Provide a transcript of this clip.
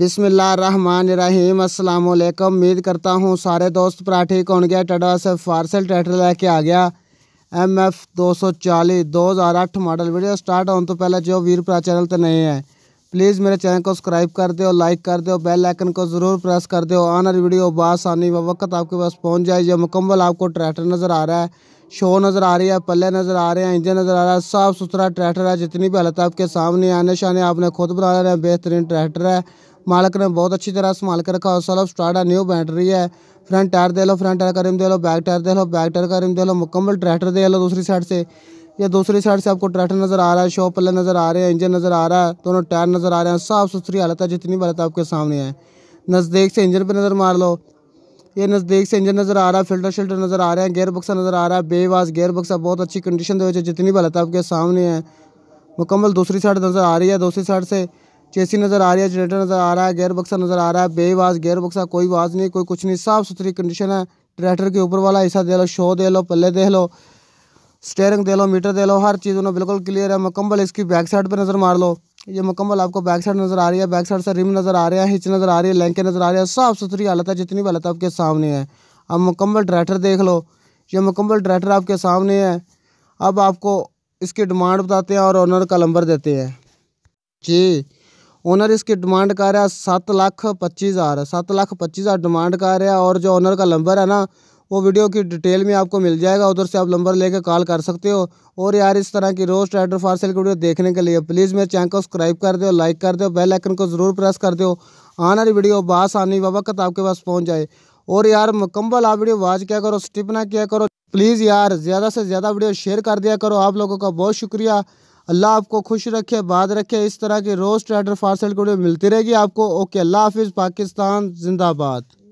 run अस्सलाम वालेकुम उम्मीद करता हूँ सारे दोस्त पराठे कौन गया टडा से फारसल ट्रैक्टर लेके आ गया एम एफ दो सौ चालीस दो हज़ार अठ मॉडल वीडियो स्टार्ट होने तो पहले जो वीर परा चैनल तो नहीं है प्लीज़ मेरे चैनल को सब्सक्राइब कर दो लाइक कर दो बेल आइकन को ज़रूर प्रेस कर दो आनर वीडियो बासानी व वक्त आपके पास पहुँच जाए जो मुकम्मल आपको ट्रैक्टर नज़र आ रहा है शो नज़र आ रही है पल्ले नज़र आ रहे हैं इंजन नज़र आ रहा है साफ़ सुथरा ट्रैक्टर है जितनी भी हालत आपके सामने आने शाने आपने खुद बना रहे हैं बेहतरीन ट्रैक्टर है मालक ने बहुत अच्छी तरह संभाल के रखा उस स्टार्ट स्टार्टा न्यू बैटरी है फ्रंट टायर दे लो फ्रंट टायर का रिम दे लो बैक टायर दे लो बैक टायर का रिम दे लो मुकम्मल ट्रैक्टर दे लो दूसरी साइड से या दूसरी साइड से आपको ट्रैक्टर नज़र आ रहा है शॉप पल्ले नज़र आ रहे हैं इंजन नज़र आ रहा है दोनों टायर नज़र आ रहे हैं साफ़ सुथरी हालत है जितनी हालत आपके सामने है नज़दीक से इंजन पर नज़र मार लो ये नज़दीक से इंजन नज़र आ रहा है फिल्टर शिल्टर नज़र आ रहे हैं गेयर बक्सा नज़र आ रहा है बेवास गेयर बक्सा बहुत अच्छी कंडीशन दे जितनी हालत आपके सामने है मुकम्मल दूसरी साइड नज़र आ रही है दूसरी साइड से चेसी नज़र आ रही है जनरेटर नज़र आ रहा है गेयर बक्सा नज़र आ रहा है बेवाज गेयर बक्सा कोई आवाज़ नहीं कोई कुछ नहीं साफ़ सुथरी कंडीशन है ट्रैक्टर के ऊपर वाला हिस्सा दे लो शो दे लो पल्ले दे लो स्टेयरिंग दे लो मीटर दे लो हर चीज़ उन्हें बिल्कुल क्लियर है मुकम्मल इसकी बैक साइड पर नज़र मार लो ये मुकम्मल आपको बैक साइड नज़र आ रही है बैक साइड से रिम नज़र आ रहे हैं हिच नज़र आ रही है लेंके नज़र आ रही है साफ़ सुथरी हालत है जितनी भी हालत आपके सामने है अब मुकम्मल ट्रैक्टर देख लो ये मुकम्मल ट्रैक्टर आपके सामने है अब आपको इसकी डिमांड बताते हैं और ऑनर का नंबर देते हैं जी ओनर इसकी डिमांड कर रहा है सात लाख पच्चीस हज़ार सात लाख पच्चीस हज़ार डिमांड कर रहा है और जो ओनर का नंबर है ना वो वीडियो की डिटेल में आपको मिल जाएगा उधर से आप नंबर लेके कॉल कर सकते हो और यार इस तरह की रोज ट्राइडर फॉर सेल की वीडियो देखने के लिए प्लीज़ मेरे चैनल को सब्सक्राइब कर दो लाइक कर दो बेल आइकन को ज़रूर प्रेस कर दो आने वाली वीडियो बासानी वक्त आपके पास पहुँच जाए और यार मुकम्मल आप वीडियो वाच क्या करो स्टिप ना किया करो प्लीज़ यार ज़्यादा से ज़्यादा वीडियो शेयर कर दिया करो आप लोगों का बहुत शुक्रिया अल्लाह आपको खुश रखे बाद रखे इस तरह की रोज़ ट्रेडर फार्सल को मिलती रहेगी आपको ओके अल्लाह हाफिज़ पाकिस्तान जिंदाबाद